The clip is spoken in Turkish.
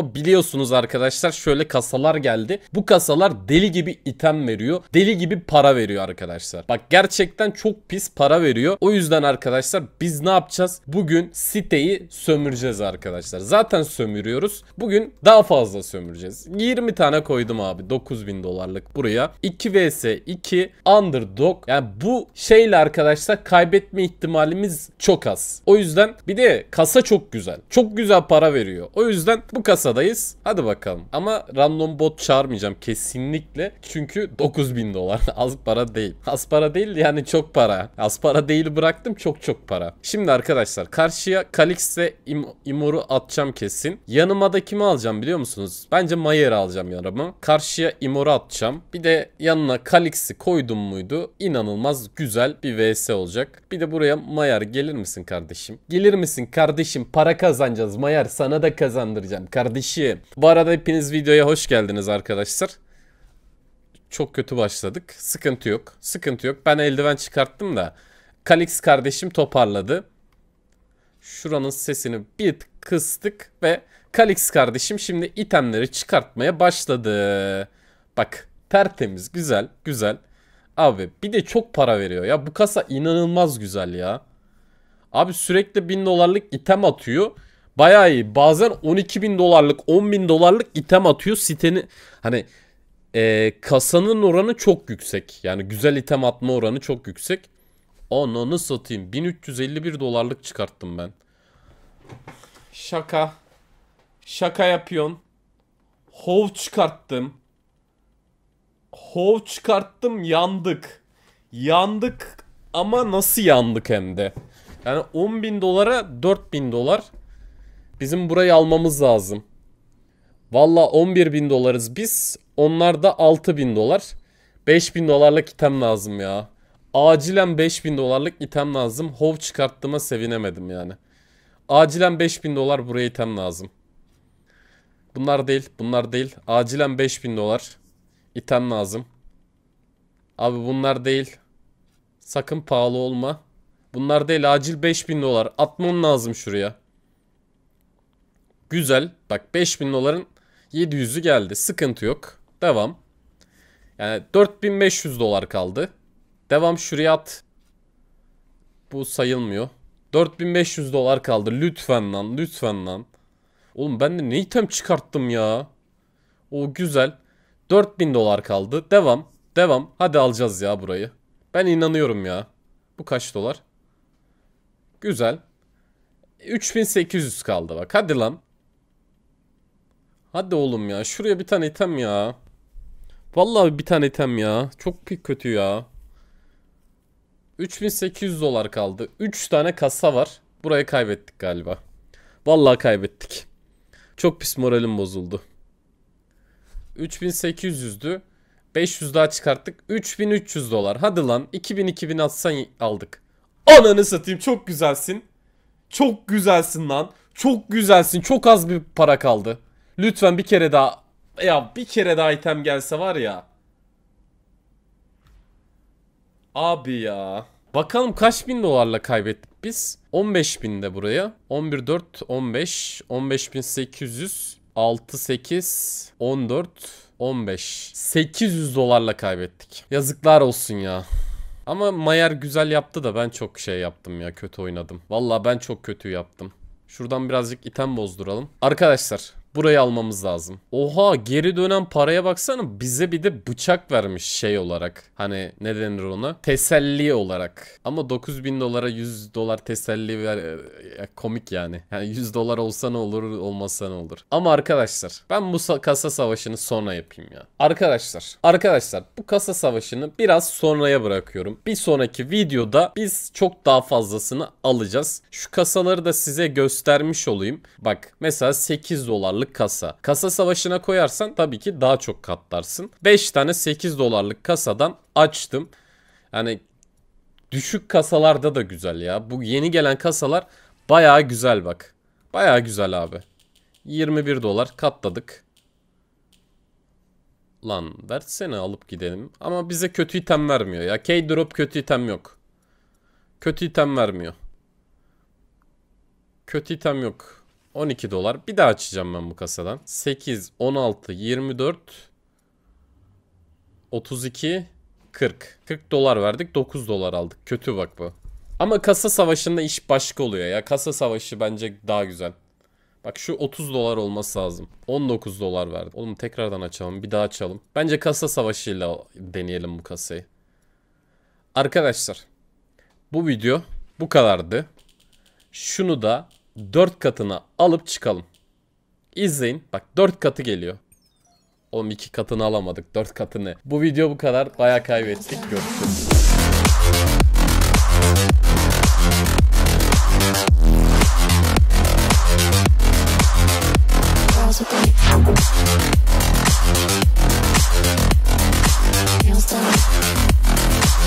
ama biliyorsunuz arkadaşlar şöyle kasalar geldi. Bu kasalar deli gibi item veriyor. Deli gibi para veriyor arkadaşlar. Bak gerçekten çok pis para veriyor. O yüzden arkadaşlar biz ne yapacağız? Bugün siteyi sömüreceğiz arkadaşlar. Zaten sömürüyoruz. Bugün daha fazla sömüreceğiz. 20 tane koydum abi. 9000 dolarlık buraya. 2 vs 2 underdog. Yani bu şeyle arkadaşlar kaybetme ihtimalimiz çok az. O yüzden bir de kasa çok güzel. Çok güzel para veriyor. O yüzden bu kasa piyasadayız. Hadi bakalım. Ama random bot çağırmayacağım kesinlikle. Çünkü 9000 dolar. Az para değil. Az para değil yani çok para. Az para değil bıraktım çok çok para. Şimdi arkadaşlar karşıya Kalix ve Im Imor'u atacağım kesin. Yanıma da kimi alacağım biliyor musunuz? Bence Mayer'i alacağım yanıma. Karşıya Imor'u atacağım. Bir de yanına Kalix'i koydum muydu? İnanılmaz güzel bir vs olacak. Bir de buraya Mayer gelir misin kardeşim? Gelir misin kardeşim? Para kazanacağız Mayer. Sana da kazandıracağım kardeşim kardeşim. Bu arada hepiniz videoya hoş geldiniz arkadaşlar. Çok kötü başladık. Sıkıntı yok. Sıkıntı yok. Ben eldiven çıkarttım da. Kalix kardeşim toparladı. Şuranın sesini bir kıstık ve Kalix kardeşim şimdi itemleri çıkartmaya başladı. Bak tertemiz güzel güzel. Abi bir de çok para veriyor ya bu kasa inanılmaz güzel ya. Abi sürekli 1000 dolarlık item atıyor. Bayağı, iyi. Bazen 12 bin dolarlık 10 bin dolarlık item atıyor siteni. Hani e, kasanın oranı çok yüksek. Yani güzel item atma oranı çok yüksek. Ananı satayım. 1351 dolarlık çıkarttım ben. Şaka. Şaka yapıyorsun. Hov çıkarttım. Hov çıkarttım yandık. Yandık ama nasıl yandık hem de. Yani 10 bin dolara 4 bin dolar Bizim burayı almamız lazım. Valla 11 bin dolarız biz. Onlar da 6 bin dolar. 5 bin dolarlık item lazım ya. Acilen 5 bin dolarlık item lazım. Hov çıkarttığıma sevinemedim yani. Acilen 5 bin dolar buraya item lazım. Bunlar değil. Bunlar değil. Acilen 5 bin dolar. item lazım. Abi bunlar değil. Sakın pahalı olma. Bunlar değil. Acil 5 bin dolar. Atmam lazım şuraya. Güzel. Bak 5000 doların 700'ü geldi. Sıkıntı yok. Devam. Yani 4500 dolar kaldı. Devam şuraya at. Bu sayılmıyor. 4500 dolar kaldı. Lütfen lan. Lütfen lan. Oğlum ben de ne item çıkarttım ya. O güzel. 4000 dolar kaldı. Devam. Devam. Hadi alacağız ya burayı. Ben inanıyorum ya. Bu kaç dolar? Güzel. 3800 kaldı bak. Hadi lan. Hadi oğlum ya. Şuraya bir tane item ya. Vallahi bir tane item ya. Çok pik kötü ya. 3800 dolar kaldı. 3 tane kasa var. Burayı kaybettik galiba. Vallahi kaybettik. Çok pis moralim bozuldu. 3800'dü. 500 daha çıkarttık. 3300 dolar. Hadi lan 2000 2000 atsan aldık. Ananı satayım çok güzelsin. Çok güzelsin lan. Çok güzelsin. Çok az bir para kaldı. Lütfen bir kere daha. Ya bir kere daha item gelse var ya. Abi ya. Bakalım kaç bin dolarla kaybettik biz? 15 bin de buraya. 11, 4, 15, 15 bin 800, 6, 8, 14, 15. 800 dolarla kaybettik. Yazıklar olsun ya. Ama Mayer güzel yaptı da ben çok şey yaptım ya kötü oynadım. Valla ben çok kötü yaptım. Şuradan birazcık item bozduralım. Arkadaşlar Burayı almamız lazım. Oha geri dönen paraya baksana bize bir de bıçak vermiş şey olarak. Hani ne denir ona? Teselli olarak. Ama 9000 dolara 100 dolar teselli ver e, e, komik yani. yani. 100 dolar olsa ne olur olmasa ne olur. Ama arkadaşlar ben bu kasa savaşını sonra yapayım ya. Arkadaşlar arkadaşlar bu kasa savaşını biraz sonraya bırakıyorum. Bir sonraki videoda biz çok daha fazlasını alacağız. Şu kasaları da size göstermiş olayım. Bak mesela 8 dolar dolarlık kasa. Kasa savaşına koyarsan tabii ki daha çok katlarsın. 5 tane 8 dolarlık kasadan açtım. Yani düşük kasalarda da güzel ya. Bu yeni gelen kasalar baya güzel bak. baya güzel abi. 21 dolar katladık. Lan versene alıp gidelim. Ama bize kötü item vermiyor ya. K-drop kötü item yok. Kötü item vermiyor. Kötü item yok. 12 dolar. Bir daha açacağım ben bu kasadan. 8, 16, 24, 32, 40. 40 dolar verdik 9 dolar aldık. Kötü bak bu. Ama kasa savaşında iş başka oluyor ya. Kasa savaşı bence daha güzel. Bak şu 30 dolar olması lazım. 19 dolar verdi. Oğlum tekrardan açalım. Bir daha açalım. Bence kasa savaşıyla deneyelim bu kasayı. Arkadaşlar. Bu video bu kadardı. Şunu da 4 katına alıp çıkalım. İzleyin. Bak 4 katı geliyor. Oğlum 2 katını alamadık. 4 katını. Bu video bu kadar. Baya kaybettik. Görüşürüz.